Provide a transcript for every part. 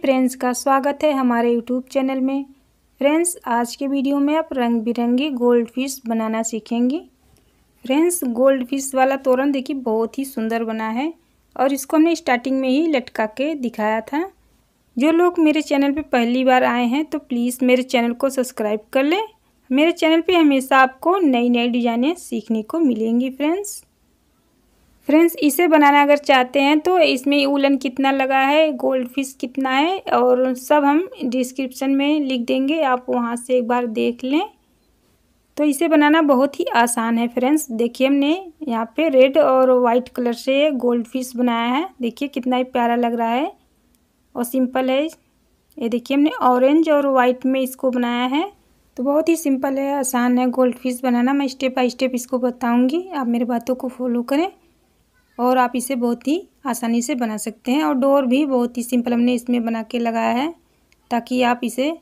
friends का स्वागत है हमारे यूट्यूब चैनल में फ्रेंड्स आज के वीडियो में आप रंग बिरंगी गोल्ड फिश बनाना सीखेंगे फ्रेंड्स गोल्ड फिश वाला तोरण देखिए बहुत ही सुंदर बना है और इसको हमने स्टार्टिंग में ही लटका के दिखाया था जो लोग मेरे चैनल पे पहली बार आए हैं तो प्लीज़ मेरे चैनल को सब्सक्राइब कर लें मेरे चैनल पर हमेशा आपको नई नई डिज़ाइनें सीखने को मिलेंगी फ्रेंड्स फ्रेंड्स इसे बनाना अगर चाहते हैं तो इसमें उलन कितना लगा है गोल्ड फिश कितना है और सब हम डिस्क्रिप्शन में लिख देंगे आप वहाँ से एक बार देख लें तो इसे बनाना बहुत ही आसान है फ्रेंड्स देखिए हमने यहाँ पे रेड और वाइट कलर से गोल्ड फिश बनाया है देखिए कितना ही प्यारा लग रहा है और सिंपल है ये देखिए हमने ऑरेंज और वाइट में इसको बनाया है तो बहुत ही सिंपल है आसान है गोल्ड फिश बनाना मैं स्टेप बाई स्टेप इसको बताऊंगी आप मेरे बातों को फॉलो करें और आप इसे बहुत ही आसानी से बना सकते हैं और डोर भी बहुत ही सिंपल हमने इसमें बना के लगाया है ताकि आप इसे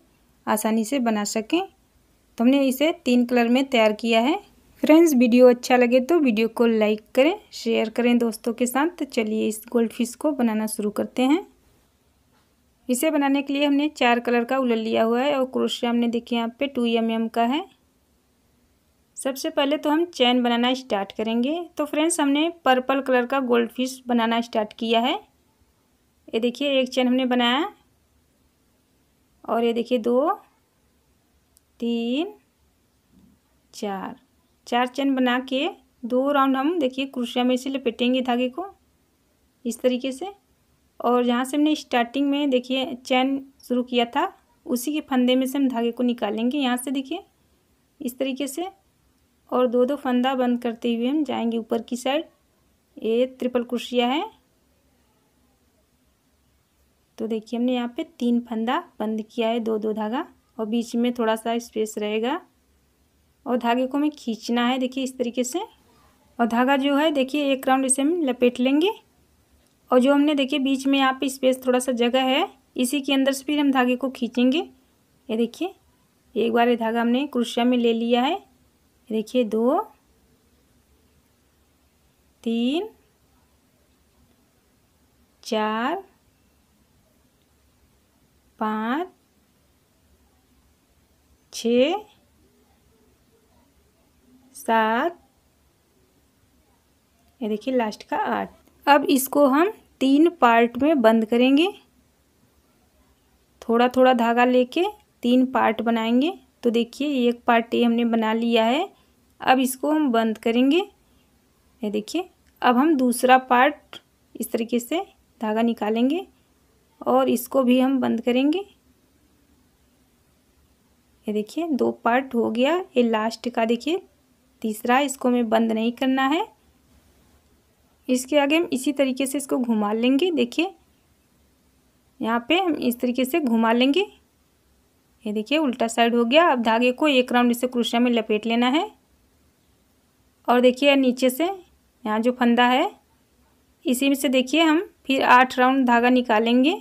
आसानी से बना सकें तो हमने इसे तीन कलर में तैयार किया है फ्रेंड्स वीडियो अच्छा लगे तो वीडियो को लाइक करें शेयर करें दोस्तों के साथ तो चलिए इस गोल्ड फिश को बनाना शुरू करते हैं इसे बनाने के लिए हमने चार कलर का उलर लिया हुआ है और क्रोशिया हमने देखिए यहाँ पे टू एम एम का है सबसे पहले तो हम चैन बनाना स्टार्ट करेंगे तो फ्रेंड्स हमने पर्पल कलर का गोल्ड फिश बनाना स्टार्ट किया है ये देखिए एक चैन हमने बनाया और ये देखिए दो तीन चार चार चैन बना के दो राउंड हम देखिए क्रुशिया में से लपेटेंगे धागे को इस तरीके से और जहाँ से हमने स्टार्टिंग में देखिए चैन शुरू किया था उसी के फंदे में से हम धागे को निकालेंगे यहाँ से देखिए इस तरीके से और दो दो फंदा बंद करते हुए हम जाएंगे ऊपर की साइड ये ट्रिपल क्रोशिया है तो देखिए हमने यहाँ पे तीन फंदा बंद किया है दो दो धागा और बीच में थोड़ा सा स्पेस रहेगा और धागे को हमें खींचना है देखिए इस तरीके से और धागा जो है देखिए एक राउंड इसे हम लपेट लेंगे और जो हमने देखिए बीच में यहाँ पे स्पेस थोड़ा सा जगह है इसी के अंदर से फिर हम धागे को खींचेंगे ये देखिए एक बार ये धागा हमने क्रुशिया में ले लिया है देखिए दो तीन चार पाँच छ सात ये देखिए लास्ट का आठ अब इसको हम तीन पार्ट में बंद करेंगे थोड़ा थोड़ा धागा लेके तीन पार्ट बनाएंगे तो देखिए एक पार्ट ये हमने बना लिया है अब इसको हम बंद करेंगे ये देखिए अब हम दूसरा पार्ट इस तरीके से धागा निकालेंगे और इसको भी हम बंद करेंगे ये देखिए दो पार्ट हो गया ये लास्ट का देखिए तीसरा इसको हमें बंद नहीं करना है इसके आगे हम इसी तरीके से इसको घुमा लेंगे देखिए यहाँ पे हम इस तरीके से घुमा लेंगे ये देखिए उल्टा साइड हो गया अब धागे को एक राउंड इसे क्रुशिया में लपेट लेना है और देखिए नीचे से यहाँ जो फंदा है इसी में से देखिए हम फिर आठ राउंड धागा निकालेंगे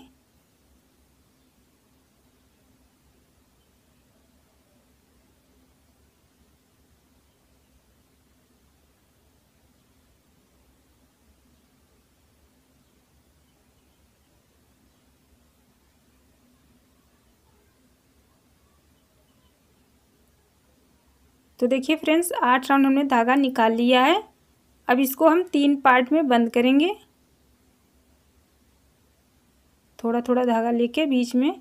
तो देखिए फ्रेंड्स आठ राउंड हमने धागा निकाल लिया है अब इसको हम तीन पार्ट में बंद करेंगे थोड़ा थोड़ा धागा लेके बीच में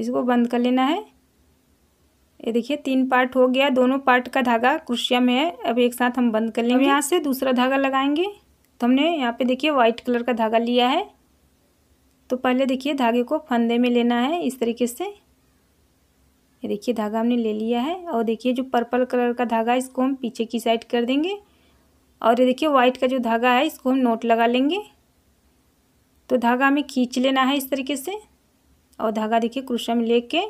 इसको बंद कर लेना है ये देखिए तीन पार्ट हो गया दोनों पार्ट का धागा क्रुशिया में है अब एक साथ हम बंद कर लेंगे यहाँ से दूसरा धागा लगाएंगे तो हमने यहाँ पे देखिए वाइट कलर का धागा लिया है तो पहले देखिए धागे को फंदे में लेना है इस तरीके से देखिए धागा हमने ले लिया है और देखिए जो पर्पल कलर का धागा है इसको हम पीछे की साइड कर देंगे और ये देखिए वाइट का जो धागा है इसको हम नोट लगा लेंगे तो धागा हमें खींच लेना है इस तरीके से और धागा देखिए क्रुशा में लेके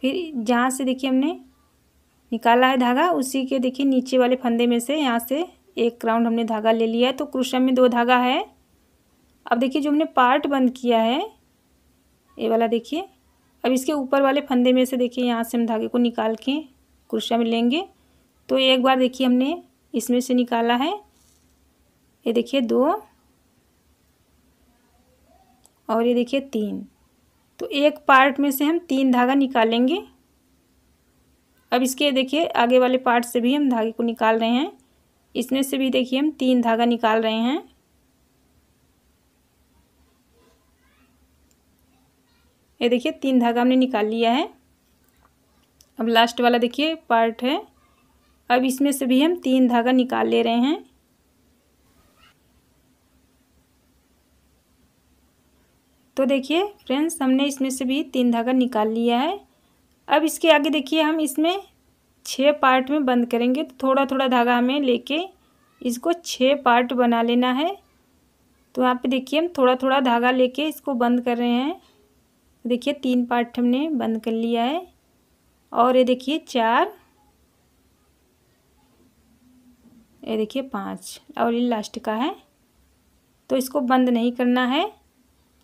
फिर जहाँ से देखिए हमने निकाला है धागा उसी के देखिए नीचे वाले फंदे में से यहाँ से एक राउंड हमने धागा ले लिया है तो क्रुशम में दो धागा है अब देखिए जो हमने पार्ट बंद किया है ये वाला देखिए अब इसके ऊपर वाले फंदे में से देखिए यहाँ से हम धागे को निकाल के क्रोशिया में लेंगे तो एक बार देखिए हमने इसमें से निकाला है ये देखिए दो और ये देखिए तीन तो एक पार्ट में से हम तीन धागा निकालेंगे अब इसके देखिए आगे वाले पार्ट से भी हम धागे को निकाल रहे हैं इसमें से भी देखिए हम तीन धागा निकाल रहे हैं ये देखिए तीन धागा हमने निकाल लिया है अब लास्ट वाला देखिए पार्ट है अब इसमें से भी हम तीन धागा निकाल ले रहे हैं तो देखिए फ्रेंड्स हमने इसमें से भी तीन धागा निकाल लिया है अब इसके आगे देखिए हम इसमें छः पार्ट में बंद करेंगे तो थोड़ा थोड़ा धागा हमें लेके इसको छः पार्ट बना लेना है तो यहाँ पे देखिए हम थोड़ा थोड़ा धागा लेके इसको बंद कर रहे हैं तो देखिए तीन पार्ट हमने बंद कर लिया है और ये देखिए चार ये देखिए पाँच और ये लास्ट का है तो इसको बंद नहीं करना है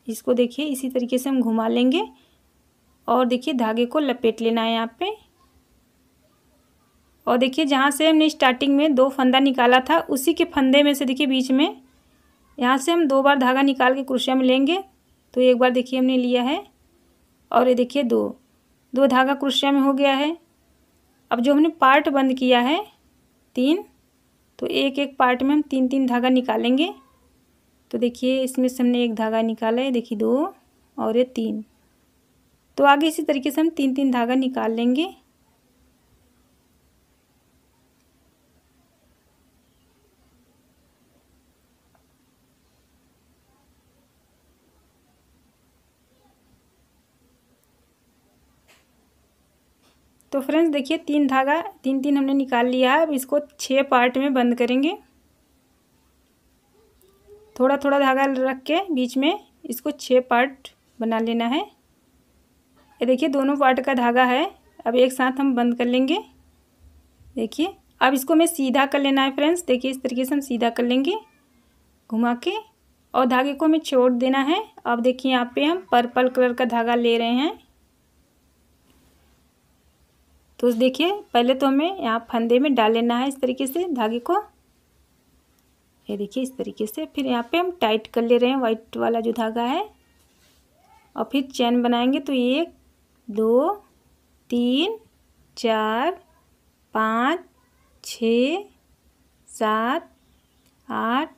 इसको देखिए इसी तरीके से हम घुमा लेंगे और देखिए धागे को लपेट लेना है यहाँ पे और देखिए जहाँ से हमने स्टार्टिंग में दो फंदा निकाला था उसी के फंदे में से देखिए बीच में यहाँ से हम दो बार धागा निकाल के क्रोशिया में लेंगे तो एक बार देखिए हमने लिया है और ये देखिए दो दो धागा क्रोशिया में हो गया है अब जो हमने पार्ट बंद किया है तीन तो एक एक पार्ट में हम तीन तीन धागा निकालेंगे तो देखिए इसमें से हमने एक धागा निकाला है देखिए दो और ये तीन तो आगे इसी तरीके से हम तीन तीन धागा निकाल लेंगे तो फ्रेंड्स देखिए तीन धागा तीन तीन हमने निकाल लिया है अब इसको छः पार्ट में बंद करेंगे थोड़ा थोड़ा धागा रख के बीच में इसको छः पार्ट बना लेना है ये देखिए दोनों पार्ट का धागा है अब एक साथ हम बंद कर लेंगे देखिए अब इसको हमें सीधा कर लेना है फ्रेंड्स देखिए इस तरीके से हम सीधा कर लेंगे घुमा के और धागे को हमें छोड़ देना है अब देखिए यहाँ पे हम पर्पल कलर का धागा ले रहे हैं तो देखिए पहले तो हमें यहाँ फंदे में डाल लेना है इस तरीके से धागे को ये देखिए इस तरीके से फिर यहाँ पे हम टाइट कर ले रहे हैं वाइट वाला जो धागा है और फिर चैन बनाएंगे तो एक दो तीन चार पाँच छ सात आठ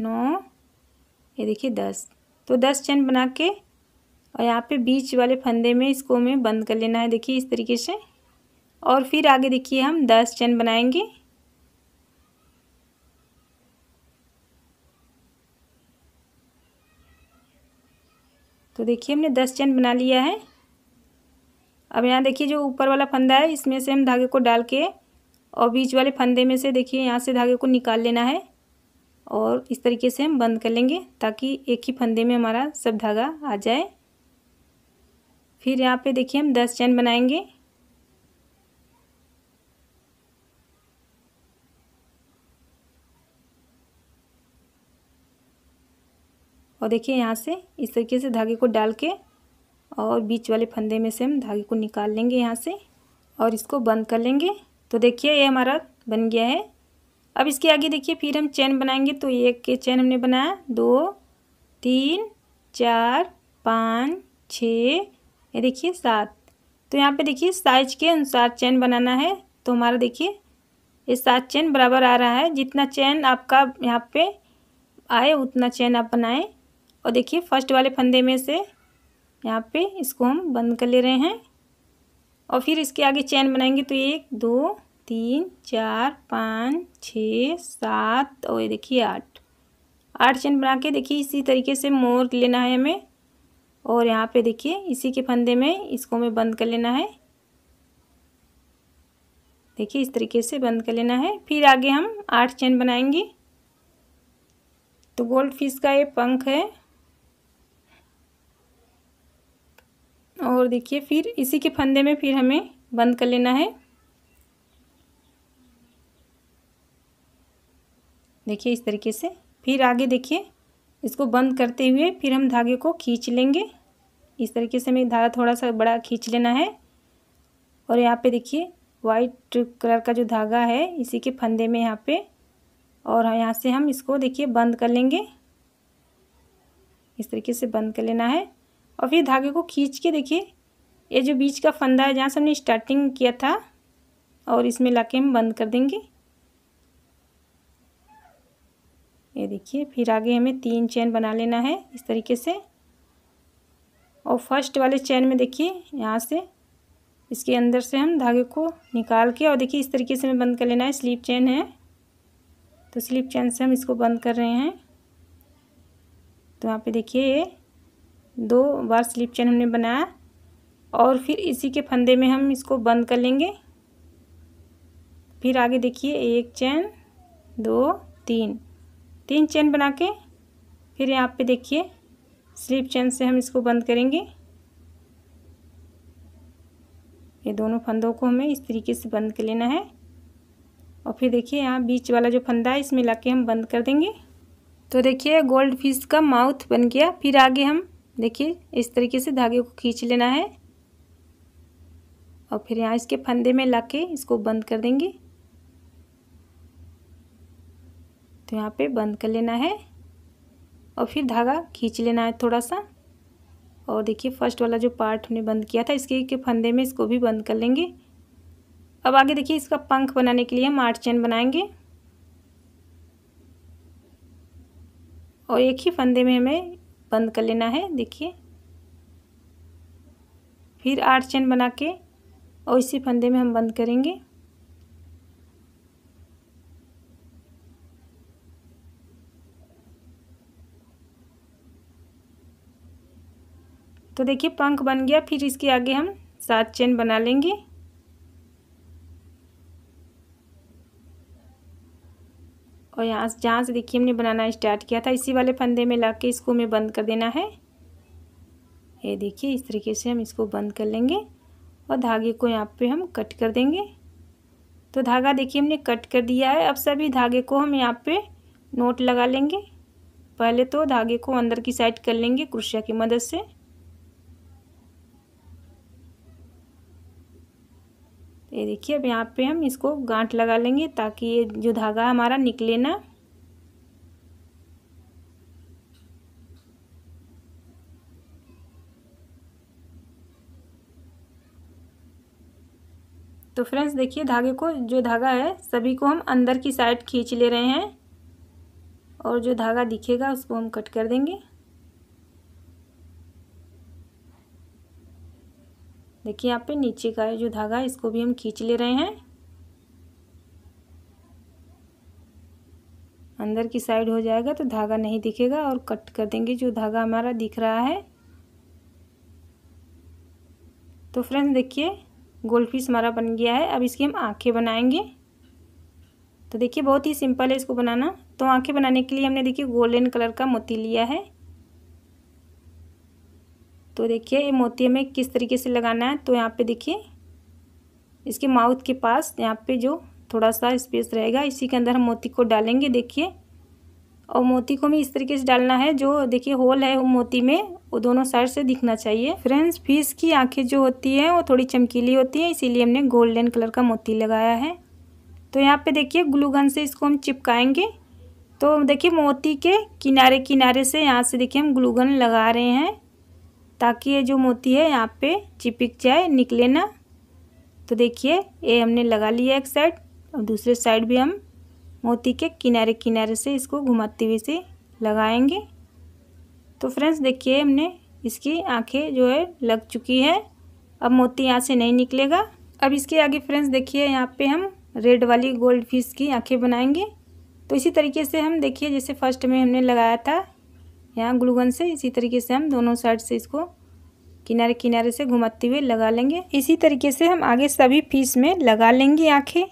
नौ ये देखिए दस तो दस चैन बना के और यहाँ पे बीच वाले फंदे में इसको हमें बंद कर लेना है देखिए इस तरीके से और फिर आगे देखिए हम दस चैन बनाएंगे तो देखिए हमने दस चैन बना लिया है अब यहाँ देखिए जो ऊपर वाला फंदा है इसमें से हम धागे को डाल के और बीच वाले फंदे में से देखिए यहाँ से धागे को निकाल लेना है और इस तरीके से हम बंद कर लेंगे ताकि एक ही फंदे में हमारा सब धागा आ जाए फिर यहाँ पे देखिए हम दस चैन बनाएंगे और देखिए यहाँ से इस तरीके से धागे को डाल के और बीच वाले फंदे में से हम धागे को निकाल लेंगे यहाँ से और इसको बंद कर लेंगे तो देखिए ये हमारा बन गया है अब इसके आगे देखिए फिर हम चैन बनाएंगे तो एक के चैन हमने बनाया दो तीन चार पाँच छ ये देखिए सात तो यहाँ पे देखिए साइज के अनुसार चैन बनाना है तो हमारा देखिए ये सात चैन बराबर आ रहा है जितना चैन आपका यहाँ पे आए उतना चैन आप बनाएं और देखिए फर्स्ट वाले फंदे में से यहाँ पे इसको हम बंद कर ले रहे हैं और फिर इसके आगे चैन बनाएंगे तो एक दो तीन चार पाँच छः सात और ये देखिए आठ आठ चैन बना के देखिए इसी तरीके से मोर लेना है हमें और यहाँ पे देखिए इसी के फंदे में इसको हमें बंद कर लेना है देखिए इस तरीके से बंद कर लेना है फिर आगे हम आठ चैन बनाएंगे तो गोल्ड फिश का ये पंख है और देखिए फिर इसी के फंदे में फिर हमें बंद कर लेना है देखिए इस तरीके से फिर आगे देखिए इसको बंद करते हुए फिर हम धागे को खींच लेंगे इस तरीके से हमें धागा थोड़ा सा बड़ा खींच लेना है और यहाँ पे देखिए वाइट कलर का जो धागा है इसी के फंदे में यहाँ पे और हाँ, यहाँ से हम इसको देखिए बंद कर लेंगे इस तरीके से बंद कर लेना है और फिर धागे को खींच के देखिए ये जो बीच का फंदा है जहाँ से हमने स्टार्टिंग किया था और इसमें लाके हम बंद कर देंगे ये देखिए फिर आगे हमें तीन चैन बना लेना है इस तरीके से और फर्स्ट वाले चैन में देखिए यहाँ से इसके अंदर से हम धागे को निकाल के और देखिए इस तरीके से हमें बंद कर लेना है स्लीप चैन है तो स्लीप चैन से हम इसको बंद कर रहे हैं तो यहाँ पे देखिए ये दो बार स्लिप चेन हमने बनाया और फिर इसी के फंदे में हम इसको बंद कर लेंगे फिर आगे देखिए एक चैन दो तीन तीन चैन बना के फिर यहाँ पे देखिए स्लिप चैन से हम इसको बंद करेंगे ये दोनों फंदों को हमें इस तरीके से बंद कर लेना है और फिर देखिए यहाँ बीच वाला जो फंदा है इसमें ला हम बंद कर देंगे तो देखिए गोल्ड फिश का माउथ बन गया फिर आगे हम देखिए इस तरीके से धागे को खींच लेना है और फिर यहाँ इसके फंदे में ला के इसको बंद कर देंगे तो यहाँ पे बंद कर लेना है और फिर धागा खींच लेना है थोड़ा सा और देखिए फर्स्ट वाला जो पार्ट हमने बंद किया था इसके के फंदे में इसको भी बंद कर लेंगे अब आगे देखिए इसका पंख बनाने के लिए हम आठ चैन बनाएंगे और एक ही फंदे में हमें बंद कर लेना है देखिए फिर आठ चैन बना के और इसी फंदे में हम बंद करेंगे तो देखिए पंख बन गया फिर इसके आगे हम सात चेन बना लेंगे और यहाँ जहाँ से देखिए हमने बनाना स्टार्ट किया था इसी वाले फंदे में लग के इसको हमें बंद कर देना है ये देखिए इस तरीके से हम इसको बंद कर लेंगे और धागे को यहाँ पे हम कट कर देंगे तो धागा देखिए हमने कट कर दिया है अब सभी धागे को हम यहाँ पे नोट लगा लेंगे पहले तो धागे को अंदर की साइड कर लेंगे क्रुशिया की मदद से ये देखिए अब यहाँ पे हम इसको गांठ लगा लेंगे ताकि ये जो धागा हमारा निकले ना तो फ्रेंड्स देखिए धागे को जो धागा है सभी को हम अंदर की साइड खींच ले रहे हैं और जो धागा दिखेगा उसको हम कट कर देंगे देखिए यहाँ पे नीचे का जो धागा है इसको भी हम खींच ले रहे हैं अंदर की साइड हो जाएगा तो धागा नहीं दिखेगा और कट कर देंगे जो धागा हमारा दिख रहा है तो फ्रेंड्स देखिए गोल्डफिश हमारा बन गया है अब इसकी हम आँखें बनाएंगे तो देखिए बहुत ही सिंपल है इसको बनाना तो आँखें बनाने के लिए हमने देखिए गोल्डन कलर का मोती लिया है तो देखिए ये मोती हमें किस तरीके से लगाना है तो यहाँ पे देखिए इसके माउथ के पास यहाँ पे जो थोड़ा सा स्पेस रहेगा इसी के अंदर हम मोती को डालेंगे देखिए और मोती को भी इस तरीके से डालना है जो देखिए होल है मोती में वो दोनों साइड से दिखना चाहिए फ्रेंड्स फिश की आंखें जो होती हैं वो थोड़ी चमकीली होती हैं इसीलिए हमने गोल्डन कलर का मोती लगाया है तो यहाँ पे देखिए ग्लूगन से इसको हम चिपकाएंगे तो देखिए मोती के किनारे किनारे से यहाँ से देखिए हम ग्लूगन लगा रहे हैं ताकि ये जो मोती है यहाँ पे चिपक जाए निकले ना तो देखिए ये हमने लगा लिया एक साइड और दूसरे साइड भी हम मोती के किनारे किनारे से इसको घुमाते हुए से लगाएंगे तो फ्रेंड्स देखिए हमने इसकी आंखें जो है लग चुकी है अब मोती यहाँ से नहीं निकलेगा अब इसके आगे फ्रेंड्स देखिए यहाँ पे हम रेड वाली गोल्ड फिश की आंखें बनाएंगे तो इसी तरीके से हम देखिए जैसे फर्स्ट में हमने लगाया था यहाँ ग्लूगन से इसी तरीके से हम दोनों साइड से इसको किनारे किनारे से घुमाते हुए लगा लेंगे इसी तरीके से हम आगे सभी पीस में लगा लेंगे आँखें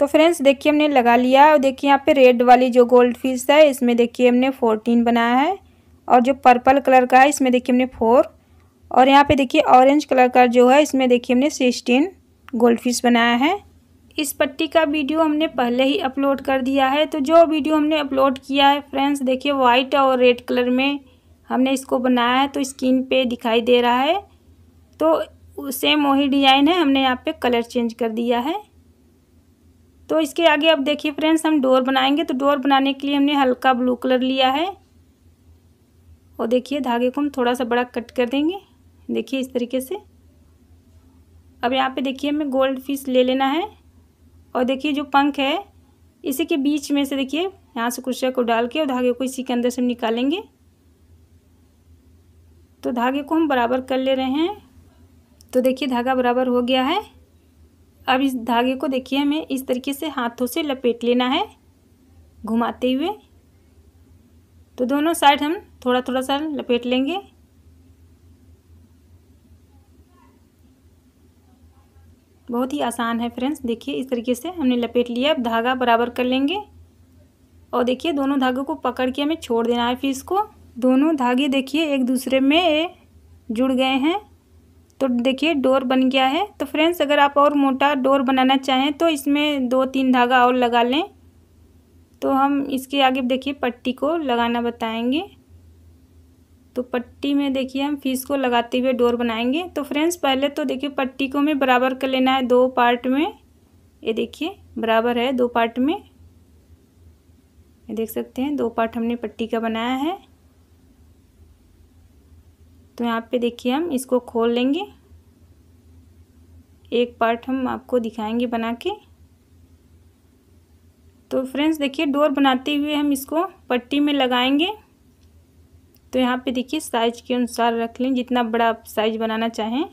तो फ्रेंड्स देखिए हमने लगा लिया और देखिए यहाँ पे रेड वाली जो गोल्ड फिश है इसमें देखिए हमने फोर्टीन बनाया है और जो पर्पल कलर का है इसमें देखिए हमने फोर और यहाँ पे देखिए ऑरेंज कलर का जो है इसमें देखिए हमने सिक्सटीन गोल्ड फिश बनाया है इस पट्टी का वीडियो हमने पहले ही अपलोड कर दिया है तो जो वीडियो हमने अपलोड किया है फ्रेंड्स देखिए वाइट और रेड कलर में हमने इसको बनाया है तो स्क्रीन पे दिखाई दे रहा है तो सेम वही डिज़ाइन है हमने यहाँ पे कलर चेंज कर दिया है तो इसके आगे अब देखिए फ्रेंड्स हम डोर बनाएंगे तो डोर बनाने के लिए हमने हल्का ब्लू कलर लिया है और देखिए धागे को हम थोड़ा सा बड़ा कट कर देंगे देखिए इस तरीके से अब यहाँ पे देखिए हमें गोल्ड फिश ले लेना है और देखिए जो पंख है इसी के बीच में से देखिए यहाँ से कुर्सिया को डाल के और धागे को इसी के अंदर से हम निकालेंगे तो धागे को हम बराबर कर ले रहे हैं तो देखिए धागा बराबर हो गया है अब इस धागे को देखिए हमें इस तरीके से हाथों से लपेट लेना है घुमाते हुए तो दोनों साइड हम थोड़ा थोड़ा सा लपेट लेंगे बहुत ही आसान है फ्रेंड्स देखिए इस तरीके से हमने लपेट लिया अब धागा बराबर कर लेंगे और देखिए दोनों धागों को पकड़ के हमें छोड़ देना है फिर इसको दोनों धागे देखिए एक दूसरे में जुड़ गए हैं तो देखिए डोर बन गया है तो फ्रेंड्स अगर आप और मोटा डोर बनाना चाहें तो इसमें दो तीन धागा और लगा लें तो हम इसके आगे देखिए पट्टी को लगाना बताएंगे तो पट्टी में देखिए हम फीस को लगाते हुए डोर बनाएंगे तो फ्रेंड्स पहले तो देखिए पट्टी को हमें बराबर कर लेना है दो पार्ट में ये देखिए बराबर है दो पार्ट में ये देख सकते हैं दो पार्ट हमने पट्टी का बनाया है तो यहाँ पे देखिए हम इसको खोल लेंगे एक पार्ट हम आपको दिखाएंगे बना के तो फ्रेंड्स देखिए डोर बनाते हुए हम इसको पट्टी में लगाएंगे तो यहाँ पे देखिए साइज़ के अनुसार रख लें जितना बड़ा आप साइज़ बनाना चाहें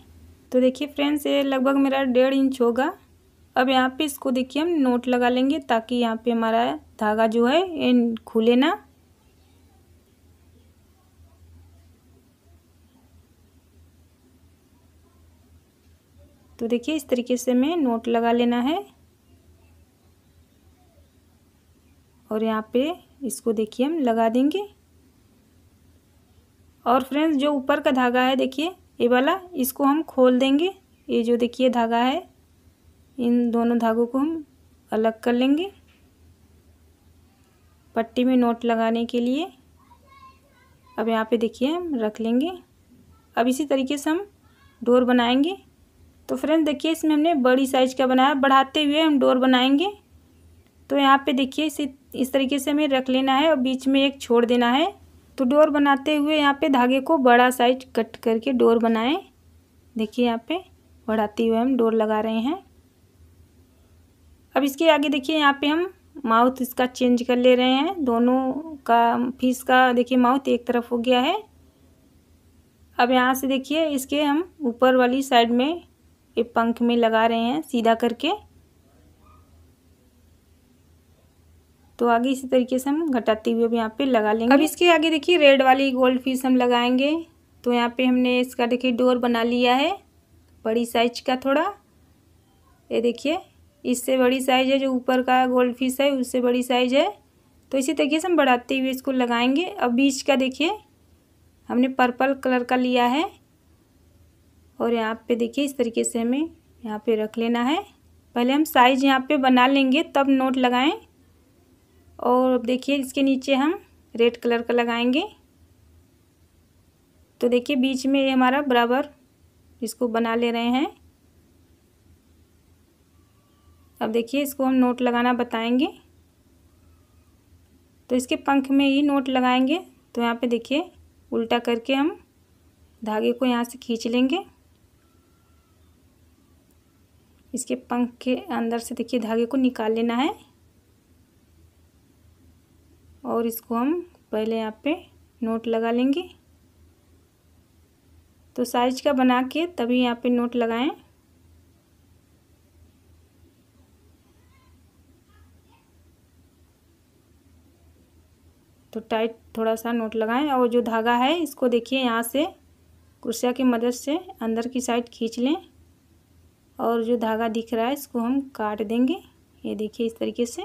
तो देखिए फ्रेंड्स ये लगभग मेरा डेढ़ इंच होगा अब यहाँ पे इसको देखिए हम नोट लगा लेंगे ताकि यहाँ पे हमारा धागा जो है ये खुले ना तो देखिए इस तरीके से हमें नोट लगा लेना है और यहाँ पे इसको देखिए हम लगा देंगे और फ्रेंड्स जो ऊपर का धागा है देखिए ये वाला इसको हम खोल देंगे ये जो देखिए धागा है इन दोनों धागों को हम अलग कर लेंगे पट्टी में नोट लगाने के लिए अब यहाँ पे देखिए हम रख लेंगे अब इसी तरीके से हम डोर बनाएंगे तो फ्रेंड्स देखिए इसमें हमने बड़ी साइज का बनाया बढ़ाते हुए हम डोर बनाएंगे तो यहाँ पे देखिए इसी इस तरीके से हमें रख लेना है और बीच में एक छोड़ देना है तो डोर बनाते हुए यहाँ पे धागे को बड़ा साइज कट करके डोर बनाएं देखिए यहाँ पे बढ़ाते हुए हम डोर लगा रहे हैं अब इसके आगे देखिए यहाँ पे हम माउथ इसका चेंज कर ले रहे हैं दोनों का फीस का देखिए माउथ एक तरफ हो गया है अब यहाँ से देखिए इसके हम ऊपर वाली साइड में ये पंख में लगा रहे हैं सीधा करके तो आगे इसी तरीके से हम घटाते हुए अब यहाँ पे लगा लेंगे अब इसके आगे देखिए रेड वाली गोल्ड फिश हम लगाएंगे तो यहाँ पे हमने इसका देखिए डोर बना लिया है बड़ी साइज का थोड़ा ये देखिए इससे बड़ी साइज़ है जो ऊपर का गोल्ड फिश है उससे बड़ी साइज़ है तो इसी तरीके से हम बढ़ाते हुए इसको लगाएंगे अब बीच का देखिए हमने पर्पल कलर का लिया है और यहाँ पे देखिए इस तरीके से हमें यहाँ पे रख लेना है पहले हम साइज यहाँ पे बना लेंगे तब नोट लगाएं और अब देखिए इसके नीचे हम रेड कलर का लगाएंगे तो देखिए बीच में ये हमारा बराबर इसको बना ले रहे हैं अब देखिए इसको हम नोट लगाना बताएंगे तो इसके पंख में ही नोट लगाएंगे तो यहाँ पे देखिए उल्टा करके हम धागे को यहाँ से खींच लेंगे इसके पंख के अंदर से देखिए धागे को निकाल लेना है और इसको हम पहले यहाँ पे नोट लगा लेंगे तो साइज का बना के तभी यहाँ पे नोट लगाएं तो टाइट थोड़ा सा नोट लगाएं और जो धागा है इसको देखिए यहाँ से कुर्सिया की मदद से अंदर की साइड खींच लें और जो धागा दिख रहा है इसको हम काट देंगे ये देखिए इस तरीके से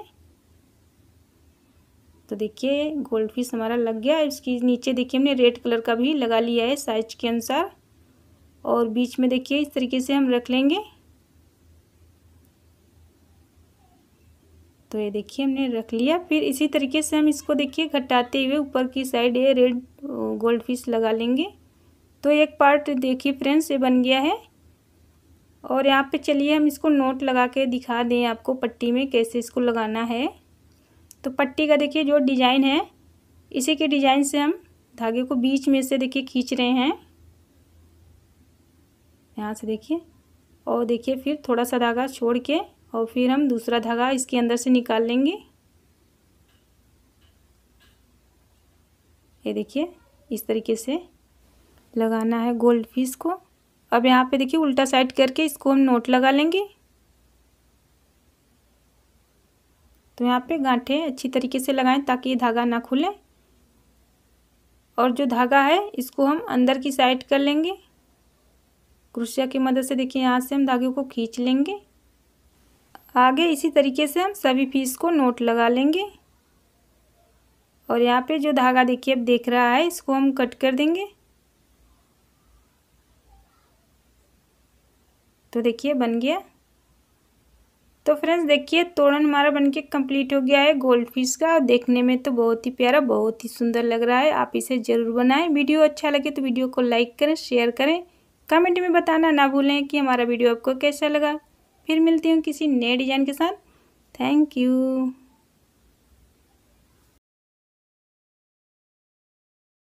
तो देखिए गोल्ड फिश हमारा लग गया इसकी नीचे देखिए हमने रेड कलर का भी लगा लिया है साइज के अनुसार और बीच में देखिए इस तरीके से हम रख लेंगे तो ये देखिए हमने रख लिया फिर इसी तरीके से हम इसको देखिए घटाते हुए ऊपर की साइड ये रेड गोल्ड फिश लगा लेंगे तो एक पार्ट देखिए फ्रेंड्स ये बन गया है और यहाँ पे चलिए हम इसको नोट लगा के दिखा दें आपको पट्टी में कैसे इसको लगाना है तो पट्टी का देखिए जो डिजाइन है इसी के डिजाइन से हम धागे को बीच में से देखिए खींच रहे हैं यहाँ से देखिए और देखिए फिर थोड़ा सा धागा छोड़ के और फिर हम दूसरा धागा इसके अंदर से निकाल लेंगे ये देखिए इस तरीके से लगाना है गोल्ड फिश को अब यहाँ पे देखिए उल्टा साइड करके इसको हम नोट लगा लेंगे तो यहाँ पे गांठे अच्छी तरीके से लगाएं ताकि ये धागा ना खुले और जो धागा है इसको हम अंदर की साइड कर लेंगे क्रुशिया की मदद से देखिए यहाँ से हम धागे को खींच लेंगे आगे इसी तरीके से हम सभी पीस को नोट लगा लेंगे और यहाँ पे जो धागा देखिए अब देख रहा है इसको हम कट कर देंगे तो देखिए बन गया तो फ्रेंड्स देखिए तोरण हमारा बनके कंप्लीट हो गया है गोल्ड फिश का देखने में तो बहुत ही प्यारा बहुत ही सुंदर लग रहा है आप इसे ज़रूर बनाएं वीडियो अच्छा लगे तो वीडियो को लाइक करें शेयर करें कमेंट में बताना ना भूलें कि हमारा वीडियो आपको कैसा लगा फिर मिलती हूँ किसी नए डिज़ाइन के साथ थैंक यू